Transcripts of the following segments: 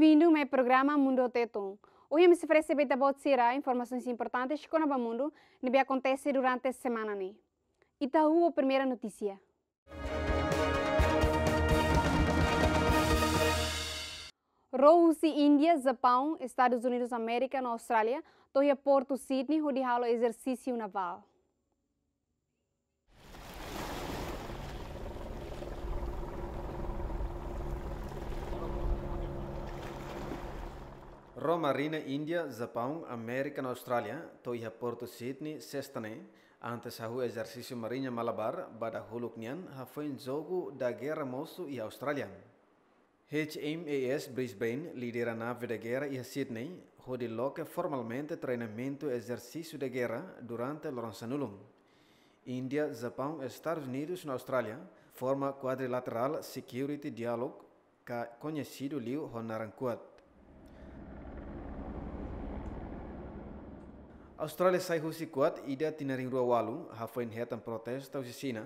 Bem-vindo ao meu programa Mundo Tetum. Hoje me ofereço para você informações importantes que o mundo que acontece durante a semana. Né? Itaú, a primeira notícia. Rússia, Índia, Japão, Estados Unidos, América e Austrália estão em Porto Sydney, onde há o exercício naval. ರೋಮರಿನ India Japan Austrália, Australia ತೊಯ್ಯ Porto Sydney ಸೆಸ್ತನೆ né? antes hahu exercício marinha malabar bada huluk nian ha jogo da guerra moço e Austrália. HMAS Brisbane lidera a nave da guerra e a Sydney, onde loca formalmente treinamento e exercício de guerra durante Lorenzo Índia, Japão Estados Unidos na Austrália forma quadrilateral Security Dialogue, que conhecido Liu honarankuat. Australia sai husi kuat ida rua walu hafain hetan protes tau sina,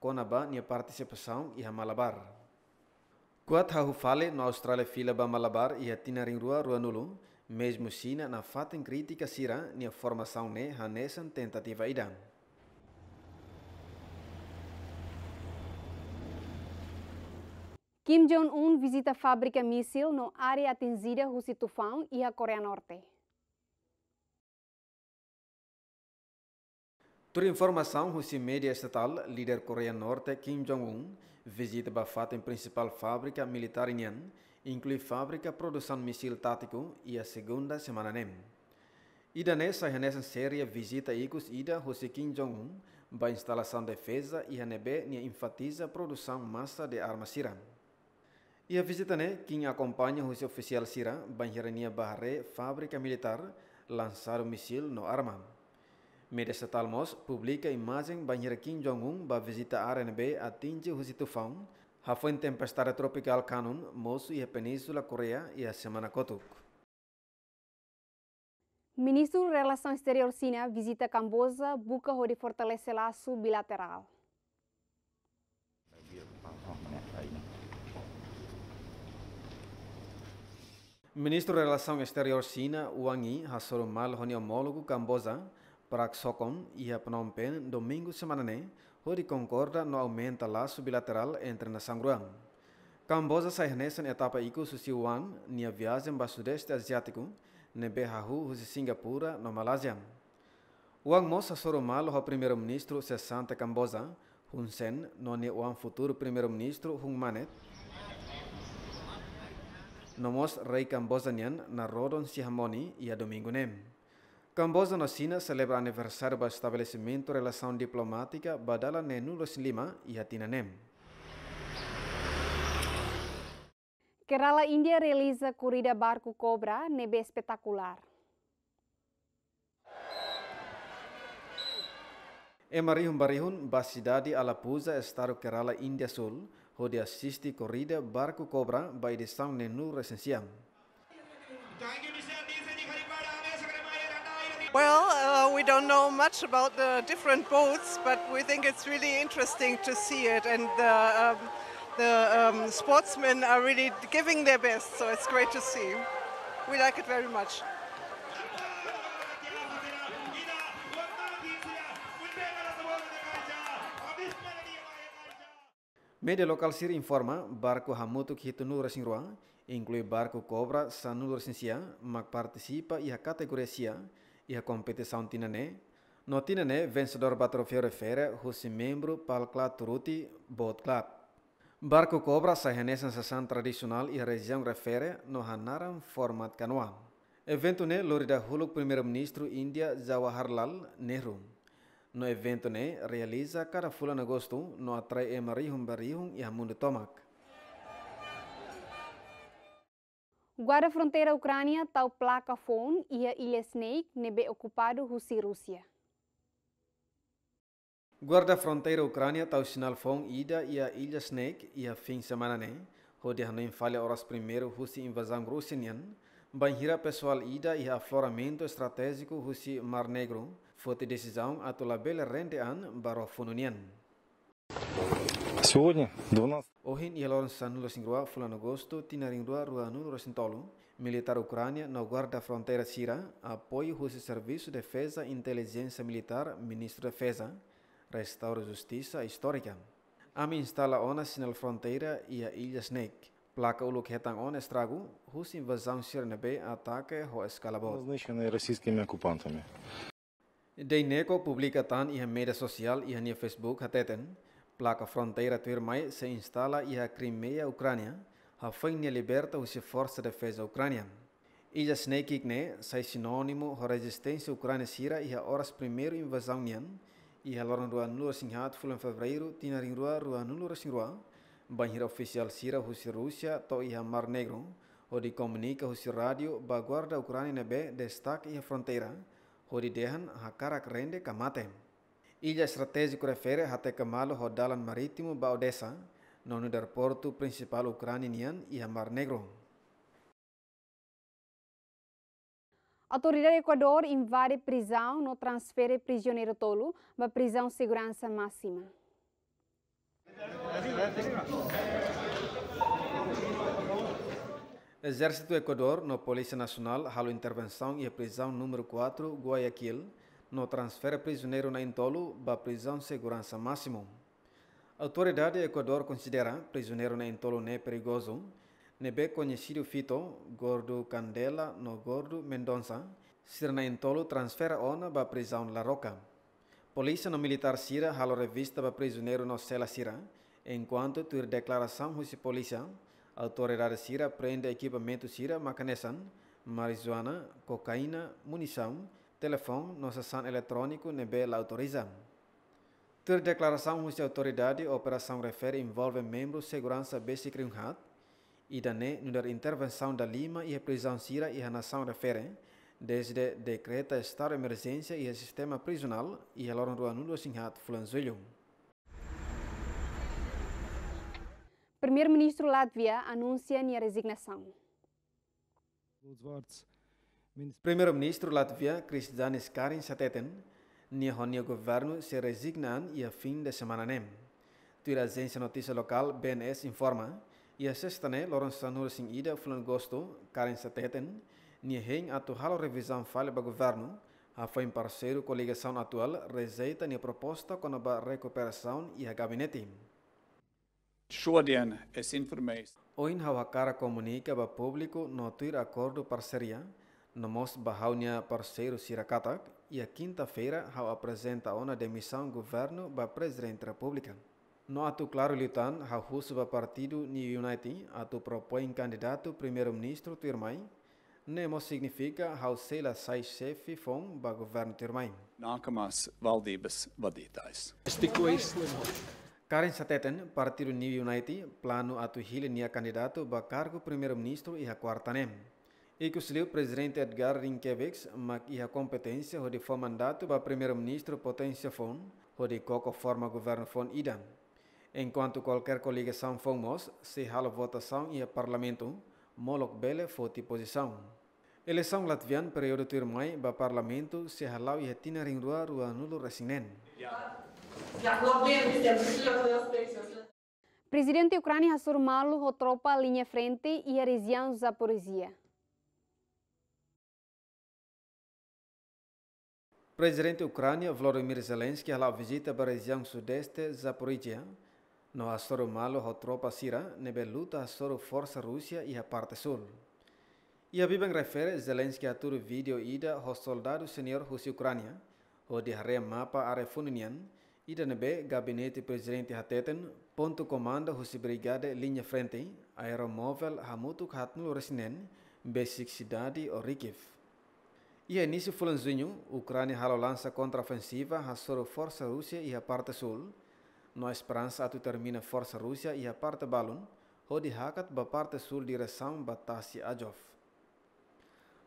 konaba nia partisipasau iha malabar. Kuat hahu fale no Australia fila ba malabar iha tinaring rua rua nulu, mes sina na fatin kritika sira nia formasau ne hanesan tentativa idang. Kim Jong-un visita fábrica misil no área atingida husi tufão e a Coreia Norte. Por informação, Rússia Média Estatal, líder Coreia Norte Kim Jong-un, visita Bafata em principal fábrica militar em Yan, inclui fábrica produção de missil tático e a segunda semana NEM. Ida nessa nessa série visita Icos Ida Rússia Kim Jong-un, ba instalação de defesa e Hanebe ne enfatiza a produção massa de armas sira. E a visita né, quem acompanha Rússia oficial sira, banheirania barre fábrica militar, lançar o missil no arma. Mídia estatal MOS publica imagem banheira Kim Jong-un para visita RNB atinge o tufão. Hafan tempestade tropical Kanun, Mosu e a Península Coreia e a Semana Kotuk. Ministro de Relação Exterior China visita Camboja, busca de fortalecer laço bilateral. Ministro de Relação Exterior China, Wang Yi, Hassorum Mal, Honi Homólogo, Camboja, Prac Socom e a Phnom Penh domingo semana né, hori concorda no aumenta laço bilateral entre na Sangruang. Camboja sai nessa etapa iku susi wan nia viagem ba sudeste asiático, ne behahu husi Singapura no Malásia. Wang moça soromal o primeiro-ministro cessante Camboja, Hun Sen, no ne futuro primeiro-ministro Hun Manet. Nomos rei Cambojanian na rodon sihamoni e ia domingo nem. Camboja na China celebra aniversário do estabelecimento de relação diplomática badala nenulos lima e atinanem. Kerala Índia realiza corrida barco cobra nebe espetacular. Emarihun barihun basidade alapuza estado Kerala Índia Sul, onde assiste corrida barco cobra by edição São Nenu Recensiam. Well, uh, we don't know much about the different boats, but we think it's really interesting to see it, and the, um, the um, sportsmen are really giving their best, so it's great to see. We like it very much. Media local Siri informa barco Hamutuk Hitunur Singruang, inclui barco Cobra Sanulur Sincia, mac participa e a categoria e a competição tinané. no tinané, vencedor ba troféu refere husi membro pal turuti bot club. Barco cobra sa hene sensação tradicional e região refere no hanaram format canoa. Evento ne lorida huluk primeiro-ministro Índia Jawaharlal Nehru. No evento ne realiza cada fulano agosto no atrai emarihum barihum e mundo tomak. Guarda-fronteira Ucrânia tal placa fon e a ilha Snake nebe ocupado Rusi Rússia. Guarda-fronteira Ucrânia tal sinal fon ida e a ilha Snake e a fim semana né? nem, onde não falha horas primeiro Rusi invasão russinian, banhira pessoal ida e afloramento estratégico Rusi Mar Negro, fote decisão atulabele rente an baro fununian. Сегодня 12. Ohin ia lor san nulo singrua fulan agosto tinaringrua rua nulo sintolo. Militar Ucrânia não guarda fronteira Sira, apoio russo Serviço de Defesa e Inteligência Militar, Ministro de Defesa, restaura justiça histórica. Ami instala ona sinal fronteira e a ilha Snake. Плака улук хетан он эстрагу, рус инвазан Сирнебе e хо эскалабо. Назначенные российскими оккупантами. Дейнеко публика тан и медиа социал и на Facebook хатетен. Placa fronteira Tvermai se instala e a Crimeia, Ucrânia, a Fênia liberta os esforços de defesa ucrânia. Ija Snekikne sai sinônimo a resistência ucrânia sira e a horas primeiro invasão nian e a loran rua nula em fulan fevereiro tinarin rua rua nula singrua banhira oficial sira husi Rússia to e a Mar Negro onde comunica husi rádio guarda ucrânia nebe destaque e a fronteira onde dehan a karak rende kamate. Ilha estratégico refere até Camalo Rodalan Marítimo ba Odessa, no do porto principal ucraniano e a Mar Negro. Autoridade do Equador invade prisão, no transfere prisioneiro tolo, para prisão segurança máxima. Exército Equador, na Polícia Nacional, halo intervenção e a prisão número 4, Guayaquil, no transfere prisioneiro na Intolo para prisão segurança máximo. A autoridade Equador considera prisioneiro na Intolo é perigoso, né bem conhecido fito Gordo Candela no Gordo Mendonça, ser na Intolo transfere ona para prisão La Roca. Polícia no militar Sira halo revista para prisioneiro no Sela Sira, enquanto ter declaração russa polícia, a autoridade Sira prende equipamento Sira macanesan, marijuana, cocaína, munição, telefone no sessão eletrônico NBL autoriza. Ter declaração de autoridade, operação refere envolve membros segurança BC Krimhat e dané nudar intervenção da Lima e a prisão Sira e a nação refere desde decreta estado de emergência e a sistema prisional e a loron rua nulo singhat fulanzuilho. Primeiro-ministro Latvia anuncia a resignação. Lūdzu, Primeiro-ministro Latvia Kristijanis Karin Sateten, Nihonio governo se resigna e a fim de semana nem. Tua agência notícia local BNS informa e a sexta ne Lourenço Nursing Ida Fulan Gosto Karin Sateten, Niheng atu halo revisão falha para governo, a foi parceiro coligação atual rejeita a proposta com a recuperação e a gabinete. Šodien es informēju. É Oin Havakara comunica para público no tir acordo parceria Nomos bahaunya parceiro Sirakatak e a quinta-feira hau apresenta ona demissão governo ba presidente república. No ato claro litan hau husu ba partido New United atu propõe candidato primeiro-ministro Tirmai Nemo significa Hausela sai chefe fom ba governo Tirmai. Nākamās valdibas vadītājs. Es tikko izslimoju. Karen Sateten, Partido New United, plano atu hile nia candidato ba cargo primeiro-ministro e a quarta nem. E que o presidente Edgar Rinkevex, mas a competência de foi mandato para primeiro-ministro Potência Fon, de qualquer forma governo Fon Ida. Enquanto qualquer coligação fomos, se a votação e a é parlamento, Molok Bele foi posição. Eleição latviana período irmã, para parlamento se halau e retina rinduar o anulo resinen. Presidente Ucrânia Surmalu, tropa linha frente e a região Zaporizia. Presidente Ucrânia Volodymyr Zelensky la para a região sud-este Zaporizhia, no a malo a tropa sira nebe luta a soro força Rusia e a parte sul. a biben refere Zelensky a tur video ida ho soldado senior husi Ucrânia, o de haré mapa are funinian, ida nebe gabinete presidente hateten ponto comanda husi brigade linha frente aeromóvel hamutuk khatnul resinen besik cidade o Rikiv. E a início a Ucrânia ralo lança contra-ofensiva a soro força Rússia e a parte sul. na esperança atu termina força Rússia e a parte balun, hodi hakat a parte sul direção batasi Ajov.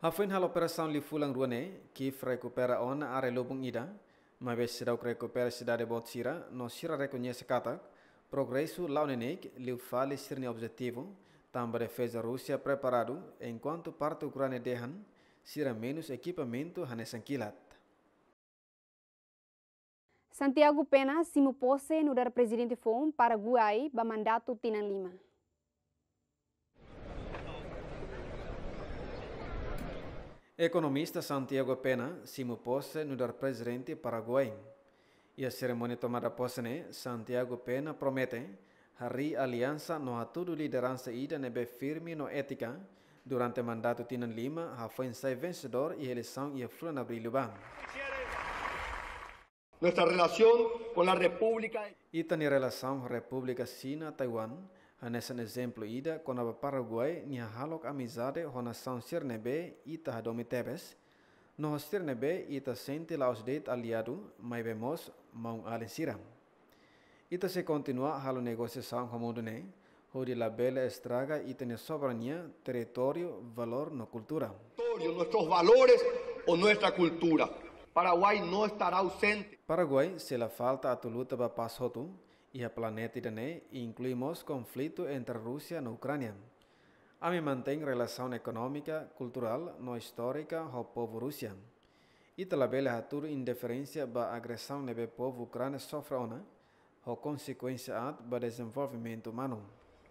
A fim da operação li fulang ruane, Kiev recupera ona a lobung ida, mas se será recupera cidade Botsira, no sira reconhece Katak, progresso launenek lhe fale sirne objetivo, também fez a Rússia preparado, enquanto parte Ucrânia derran, Sira menos equipamento kilat. Santiago Pena simu pose no dar presidente FOM Guai ba mandato tinan lima. Economista Santiago Pena simu pose no presidente para Guai. E a cerimônia tomada posse ne, Santiago Pena promete hari aliança no atudo liderança ida nebe firme no ética Durante o mandato Tinan Lima, já foi vencedor e eleição e flor na abril. Nossa relação com a República. E também relação com a República China-Taiwan. Nesse exemplo, ida com a Paraguai, nia halok amizade com a nação Sirnebe e Tahadome Tebes. No Sirnebe, ita sente laos deit aliado, mas vemos mão e Ita se continua a negociação com o mundo, né? Uribela Estraga e tiene soberania, território, valor, no cultura. Território, nossos valores ou nossa cultura. Paraguai não estará ausente. Paraguai se la falta a luta para paz paso e a planeta Irene, Incluímos conflito entre Rússia e Ucrânia. A mí mantén relación económica, cultural, no histórica, con povo Rusia. E também a tua indiferença para a agressão do povo ucraniano sofre ou consequência para o desenvolvimento humano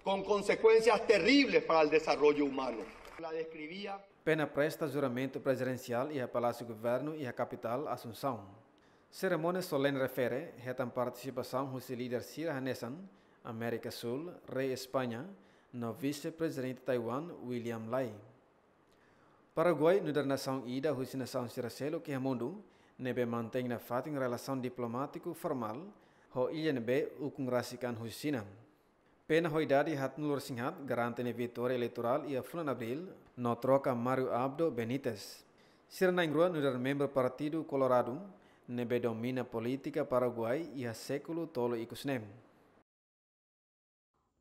com consequências terríveis para o desenvolvimento humano. Pena presta juramento presidencial e a Palácio Governo e a capital Assunção. Cerimônia solene refere, retam participação dos líder Sir Hanesan, América Sul, Rei Espanha, no vice-presidente Taiwan William Lai. Paraguai, no da nação ida, os nação Ciracelo, que é mundo, nebe mantém na fato relação diplomático formal, ho INB o congrasikan Rusina. Pena e Ratnulor Singhat a vitória eleitoral e a de Abril no troca Mário Abdo Benítez. Sirna Ingrua no membro Partido Colorado nebe domina política Paraguai e a século tolo e cusnem.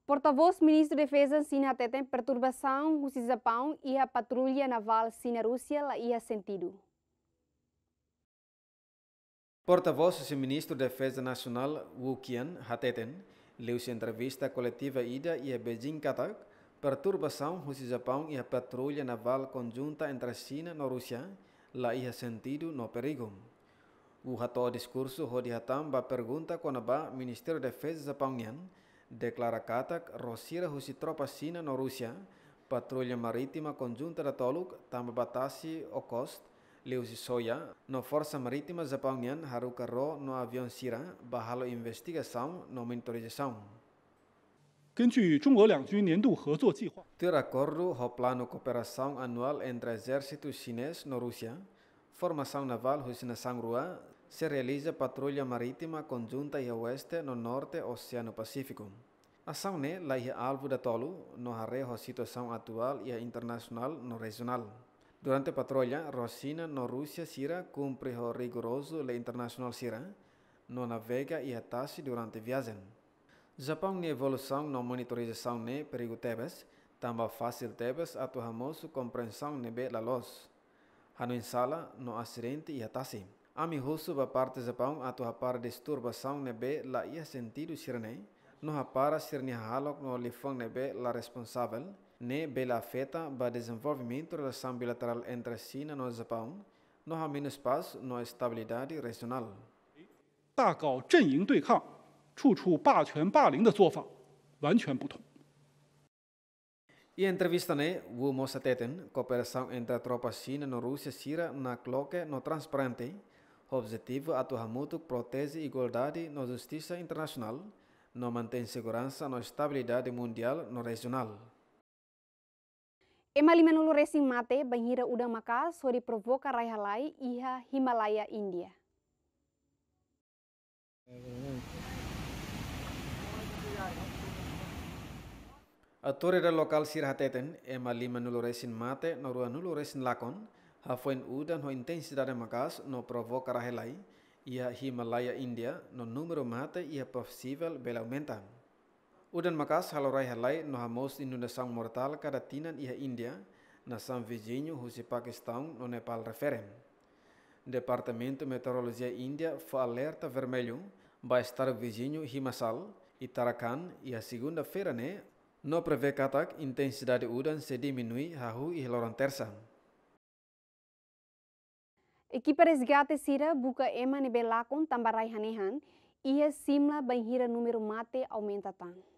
Porta-voz Ministro da de Defesa sina tem perturbação o Cisapão e a patrulha naval sina Rússia la ia sentido. Porta-voz Ministro da de Defesa Nacional Wu Qian Hateten Leu-se entrevista coletiva ida e a é Beijing Katak, perturbação russo Japão e a patrulha naval conjunta entre a China e a Rússia, lá ia sentido no perigo. O rato discurso Rodi Hatamba pergunta quando o Ministério da de Defesa Japonian declara Katak Rosira Rusi tropa China no Rússia, patrulha marítima conjunta da Toluk, o Okost, Soya, no Força Marítima Haruka Ro no avião Sira, Bahalo Investigação no Monitorização. Ter acordo o plano de cooperação anual entre exército chinês na Rússia, formação naval Husina Sangrua, se realiza patrulha marítima conjunta e a oeste no norte Oceano Pacífico. Ação ne lá é alvo da tolo no arreio situação atual e internacional no regional. Durante a patrulha, Rosina na Rússia, Sira cumpre o rigoroso lei internacional Sira, não navega e atasse durante a viagem. Japão ne evolução na monitorização ne perigo tebes, tamba é fácil tebes a tua famoso compreensão ne be la los. Hanu insala no acidente e atasse. Ami russo da parte Japão a tua par disturbação ne be la ia sentido sirne, no hapara sirne halok no lifong ne be la responsável, né bela afeta para desenvolvimento da relação bilateral entre China e Japão, não há menos paz, não estabilidade regional. 大搞阵营对抗、处处霸权霸凌的做法完全不同。E a entrevista né, o mostra cooperação entre a tropa China no Rússia Sira na cloque no transparente, objetivo atuar mútuo protege igualdade na justiça internacional, não mantém segurança na estabilidade mundial no regional. Emalimenu racing mate banhira udang maka sori provoca raihalai iha Himalaya India. Atur da lokal sir hateten emalimenu racing mate norua nulu racing lakon hafuen udan ho intensidade makas no provoca raihalai iha Himalaya India no numero mate iha possible belaumentang. Udan makas halorai halai no hamos indo na sang mortal kada tinan iha India na sang vizinho husi Paquistão no Nepal referem. Departamento Meteorologia Índia foi alerta vermelho vai estar vizinho Himasal e Tarakan e a segunda-feira né não prevê que a intensidade udan se diminui rahu e loran terça. Equipa resgate sira buka ema nebe lakon tambarai hanehan, ia simla banhira número mate aumenta tanto.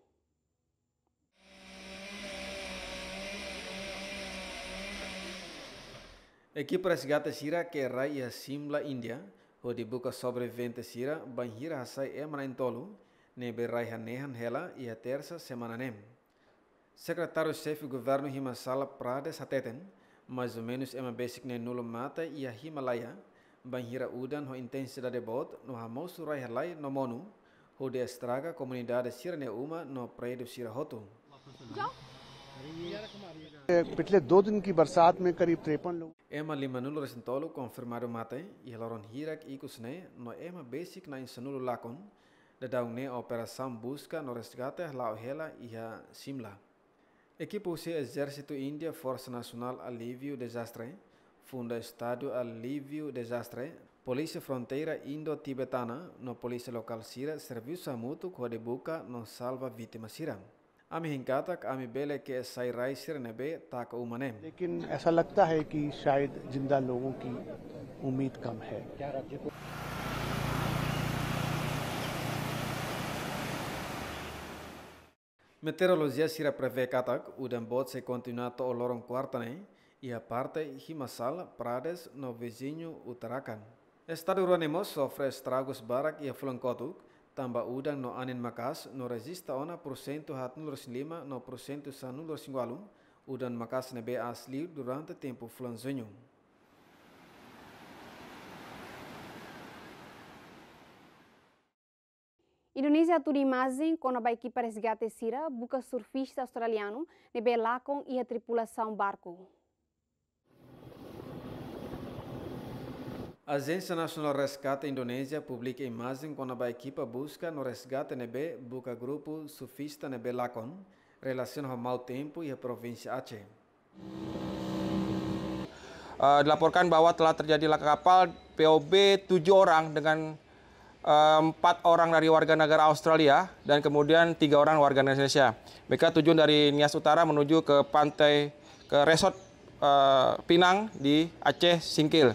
Ekipra de sira que é raia simla India, ho dibuka sobrevivente é sira banhira hasai e manaintolu, ne raia nehan hela e a terça semana nem. Secretário-chefe do governo Himasala Pradesh Hateten, mais ou menos é uma basic nulo mata e a Himalaya, banhira udan ou intensidade de bot no raia lai no monu, ho de estraga comunidade sira ne uma no prédio sira hotu. Yeah. पिछले दो दिन की बरसात में करीब तिरपन लोग एमा लिमनुल रसिंतोलो कॉन्फर्मारो माते यहलोरन हिरक इकुसने नो एमा बेसिक ना इंसनुलो लाकोन दडाउने operação busca no resgate la ohela iha simla Equipe UC exército Índia Força Nacional Alívio Desastre funda estado Alívio Desastre Polícia Fronteira Indo-Tibetana no Polícia Local Sira serviço a mútuo que debuca no salva vítimas Sira Ami hinkatak, ami bele ke sairai sirnebe tak umanem. लेकिन ऐसा लगता है कि शायद जिंदा लोगों की उम्मीद कम है क्या राज्य को Meteorologia sira prevê katak o dembot se continuato o loron quartanei e a parte himasal Prades no vizinho Uttarakhand. Estado Ronimo sofre estragos barak e flancotuk, Tamba udang no anin makas no resista ona porcento hat 05 no porcento sa 05 udang makas na a asli durante tempo flanzonho. Indonesia turi quando baiki que para resgate Sira, buca surfista australiano, nebe lá com a tripulação barco. Agência Nacional Rescate Indonésia publica imagem quando a equipa busca no resgate nebe busca grupo sufista nebe Lakon, relacionado ao mau tempo e a província Aceh. Uh, dilaporkan bahwa telah terjadi laka kapal POB 7 orang dengan eh, empat uh, orang dari warga negara Australia dan kemudian tiga orang warga Indonesia. Mereka tujuan dari Nias Utara menuju ke pantai ke resort uh, Pinang di Aceh Singkil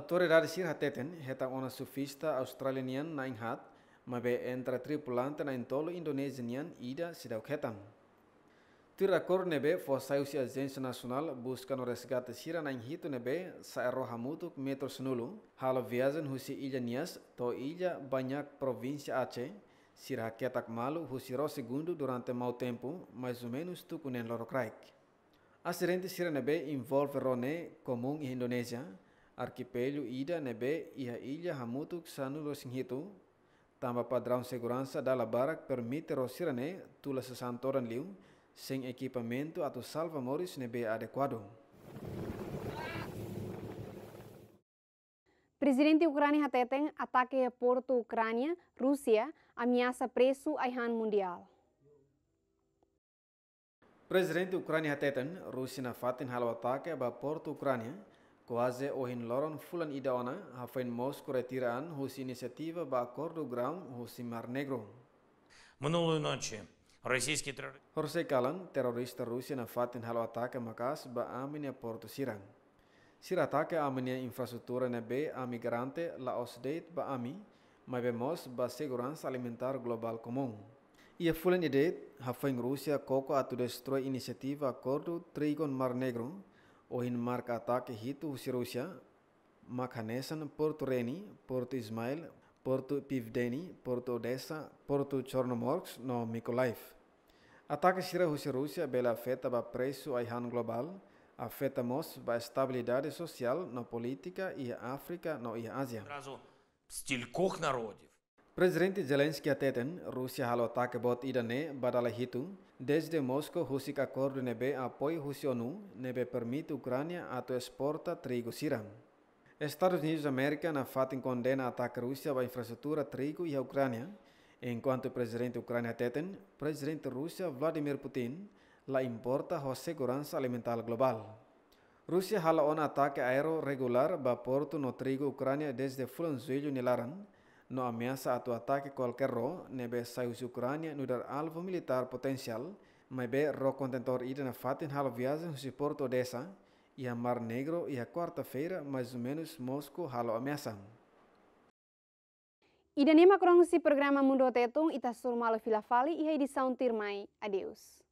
sir hateten heta ona sufista Australianian nian inhat mabe entra tripulante na tolo Indonesianian ida sidau ketan. Tira kor nebe fosaiusi Agência nasional buskan no resgate sira nain hitu nebe saerohamutuk hamutuk metro senulu halo viazen husi ilianias nias to ilha banyak provinsi ace sira ketak malu husi ro segundo durante mau tempo mais ou menos tukunen lorokraik. Asirente sira nebe involve rone komung Indonesia arquipélio Ida nebe e a ilha Hamutu Xanu Losinhito, tamba padrão segurança da Labarak permite Rosirane tula santoran liu sem equipamento atau salva moris nebe adequado. Presidente Ucrânia teteng ataque a Porto Ucrânia, Rússia, ameaça preço a Ihan Mundial. Presidente Ucrânia teteng, Rússia fatin halo ataque a Porto Ucrânia, Koaze ohin loron fulan idaona hafain mos kuretiran hus inisiativa ba akordo gram hus mar negro. Menulu noche, rosiski terror. Horse kalan teroris Rusia na fatin halo atake makas ba aminia porto siran. Siratake aminia infrastruktura na be amigrante la osdeit ba ami, ma mos ba seguran salimentar global komon. Ia fulan ideit hafain rusia koko atu destro inisiativa akordo trigon mar negro Ohin marca que Hito Sirusha, Makanesan, Porto Reni, Porto Ismail, Porto Pivdeni, Porto Odessa, Porto Chornomorsk no Mykolaiv. Ataque Sira Rússia bela afeta o preço Aihan global, afeta mos a estabilidade social no política e África no e Ásia. Сразу стилькох народів. Presidente Zelensky Rusia hala halo ataque bot idane badala hitu desde de rusik acordo nebe a Rússia husionu, nebe permite a ato exporta trigo sira. Estados Unidos de América na fatin condena ataque Rusia ba infraestrutura trigo y a Ucrania enquanto presidente Ucrania Teten, presidente Rusia, Vladimir Putin la importa a segurança alimentar global. Rusia hala un ataque aéreo regular ba porto no trigo Ucrania desde Fulanzuilho nilaran, no ameaça a ataque qualquer ro, nebe saiu Ucrânia no dar alvo militar potencial, mas be ro contentor ir na fatin halo viagem se dessa, e a Mar Negro e a quarta-feira mais ou menos Moscou halo ameaça. Ida nema se programa Mundo Tetung ita surmalo filafali e hei disauntir mai. Adeus.